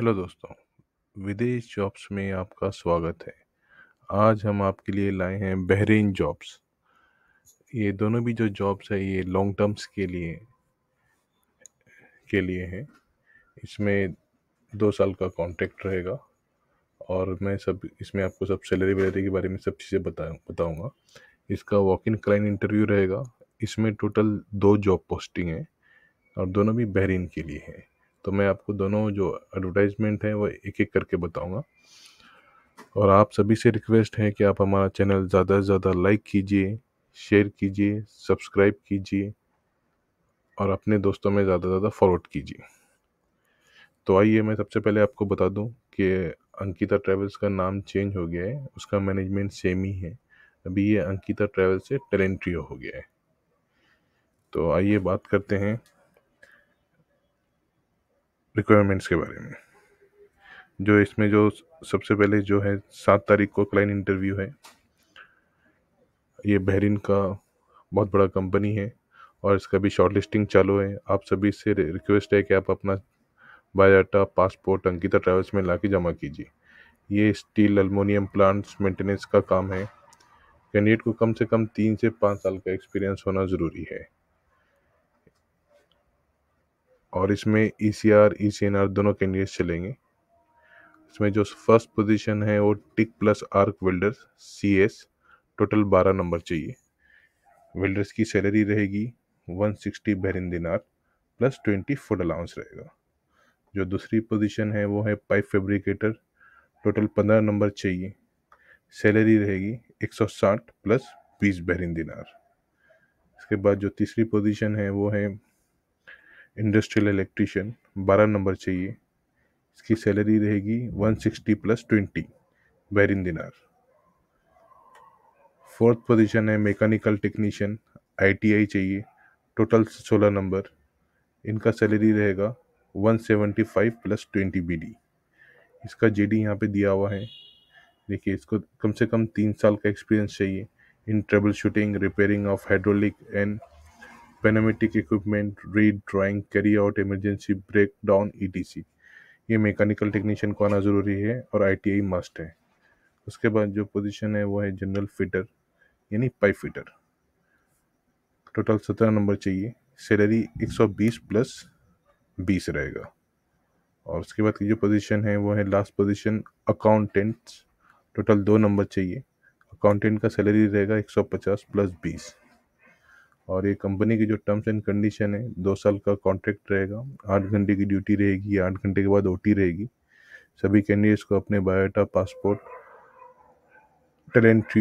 Hello दोस्तों विदेश jobs में आपका स्वागत है आज हम आपके लिए लाए हैं बहरीन जॉब्स ये दोनों भी जो जॉब्स है ये लॉन्ग टर्म्स के लिए के लिए हैं इसमें दो साल का कॉन्ट्रैक्ट रहेगा और मैं सब इसमें आपको सब सैलरी वैलरी के बारे में सब चीज़ें बता बताऊँगा इसका वॉक इन क्लाइन इंटरव्यू रहेगा इसमें टोटल दो जॉब पोस्टिंग है और दोनों भी बहरीन के लिए है तो मैं आपको दोनों जो एडवर्टाइजमेंट हैं वो एक एक करके बताऊँगा और आप सभी से रिक्वेस्ट है कि आप हमारा चैनल ज़्यादा से ज़्यादा लाइक कीजिए शेयर कीजिए सब्सक्राइब कीजिए और अपने दोस्तों में ज़्यादा से ज़्यादा फॉरवर्ड कीजिए तो आइए मैं सबसे पहले आपको बता दूं कि अंकिता ट्रैवल्स का नाम चेंज हो गया है उसका मैनेजमेंट सेम ही है अभी ये अंकिता ट्रेवल्स से टेलेंट्रियो हो गया है तो आइए बात करते हैं रिक्वायरमेंट्स के बारे में जो इसमें जो सबसे पहले जो है सात तारीख को क्लाइंट इंटरव्यू है ये बहरीन का बहुत बड़ा कंपनी है और इसका भी शॉर्ट लिस्टिंग चालू है आप सभी से रिक्वेस्ट है कि आप अपना बायोडाटा पासपोर्ट अंकिता ट्रैवल्स में ला के जमा कीजिए ये स्टील अलमोनियम प्लांट्स मेंटेनेंस का काम है कैंडिडेट को कम से कम तीन से पाँच साल का एक्सपीरियंस होना ज़रूरी है और इसमें E C R E C N R दोनों कैंडिडेट्स चलेंगे इसमें जो फर्स्ट पोजीशन है वो TIG plus arc welder C S total बारह नंबर चाहिए वेल्डर्स की सैलरी रहेगी one sixty Bahrain dinar plus twenty food allowance रहेगा जो दूसरी पोजीशन है वो है पाइप फेब्रिकेटर टोटल पंद्रह नंबर चाहिए सैलरी रहेगी एक सौ साठ प्लस बीस बहरिन दिनार इसके बाद जो तीसरी पोजीशन है वो है इंडस्ट्रियल इलेक्ट्रीशियन बारह नंबर चाहिए इसकी सैलरी रहेगी one sixty plus twenty Bahrain dinar fourth position है मैकेनिकल टेक्नीशियन आईटीआई चाहिए टोटल सोलह नंबर इनका सैलरी रहेगा one seventy five plus twenty B D इसका जे डी यहाँ पर दिया हुआ है देखिए इसको कम से कम तीन साल का एक्सपीरियंस चाहिए in troubleshooting repairing of hydraulic and pneumatic drawing carry out emergency breakdown E T C ये मैकेनिकल टेक्नीशियन को आना ज़रूरी है और आई मस्ट है उसके बाद जो पोजीशन है वो है जनरल फिटर यानी पाइप फिटर टोटल सत्रह नंबर चाहिए सैलरी एक सौ बीस प्लस बीस रहेगा और उसके बाद की जो पोजीशन है वो है लास्ट पोजीशन अकाउंटेंट्स टोटल दो नंबर चाहिए अकाउंटेंट का सैलरी रहेगा एक सौ पचास प्लस बीस और ये कंपनी की जो टर्म्स एंड कंडीशन है दो साल का कॉन्ट्रैक्ट रहेगा आठ घंटे की ड्यूटी रहेगी आठ घंटे के बाद ओ रहेगी सभी कैंडिडेट्स को अपने बायोटा पासपोर्ट टैलेंट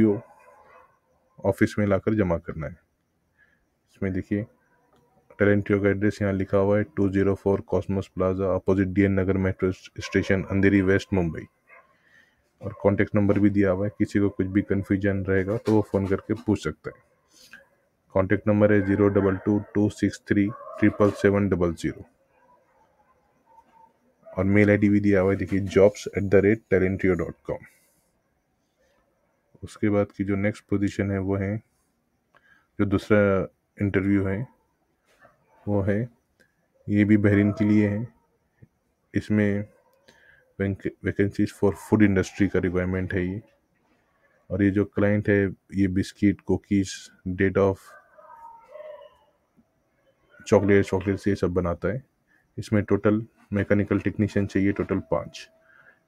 ऑफिस में लाकर जमा करना है इसमें देखिए टैलेंट का एड्रेस यहाँ लिखा हुआ है two zero four Cosmos Plaza opposite D N Nagar metro station Andheri west Mumbai और कॉन्टेक्ट नंबर भी दिया हुआ है किसी को कुछ भी कन्फ्यूजन रहेगा तो वो फ़ोन करके पूछ सकता है कॉन्टैक्ट नंबर है zero double two two six three triple seven double zero और मेल आई डी भी दिया हुआ है देखिए jobs at the rate Talentio dot com उसके बाद की जो नेक्स्ट पोजीशन है वो है जो दूसरा इंटरव्यू है वो है ये भी बहरीन के लिए है इसमें वैकेंसीज फॉर फूड इंडस्ट्री का रिक्वायरमेंट है ये और ये जो क्लाइंट है ये biscuit cookies date of chocolate chocolate से ये सब बनाता है इसमें टोटल मैकेनिकल टेक्नीशियन चाहिए टोटल पाँच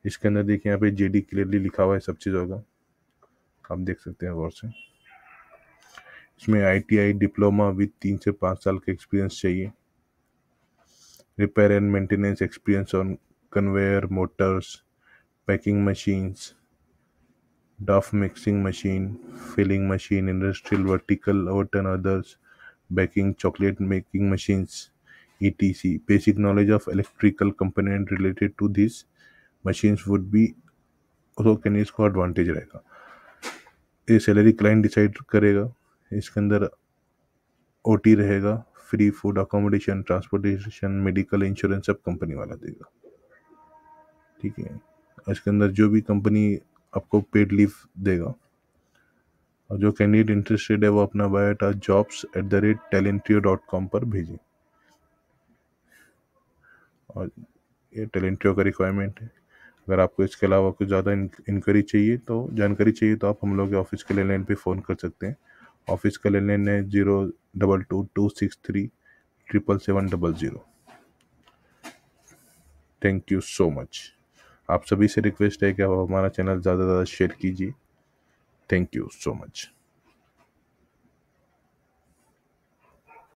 इसके अंदर देखिए यहाँ पे जे डी क्लियरली लिखा हुआ है सब चीज़ों का आप देख सकते हैं गौर से इसमें आईटीआई डिप्लोमा विद तीन से पाँच साल का एक्सपीरियंस चाहिए repair and maintenance experience on conveyor motors packing machines dough mixing machine filling machine industrial vertical ton others making machines E T C basic knowledge of electrical component related to this machines would भी तो can इसको advantage रहेगा ये salary client decide करेगा इसके अंदर O T रहेगा free food accommodation transportation medical insurance सब कंपनी वाला देगा ठीक है इसके अंदर जो भी कंपनी आपको पेड लीव देगा और जो कैंडिडेट इंटरेस्टेड है वो अपना biodata jobs at the rate Talentio dot com पर भेजें और ये टेलेंटियो का रिक्वायरमेंट है अगर आपको इसके अलावा कुछ ज़्यादा इंक्वायरी चाहिए तो जानकारी चाहिए तो आप हम लोग के ऑफिस के लेन पे फ़ोन कर सकते हैं ऑफिस का लेन है zero double two two six three triple seven double zero thank you so much आप सभी से रिक्वेस्ट है कि आप हमारा चैनल ज़्यादा से ज़्यादा शेयर कीजिए Thank you so much.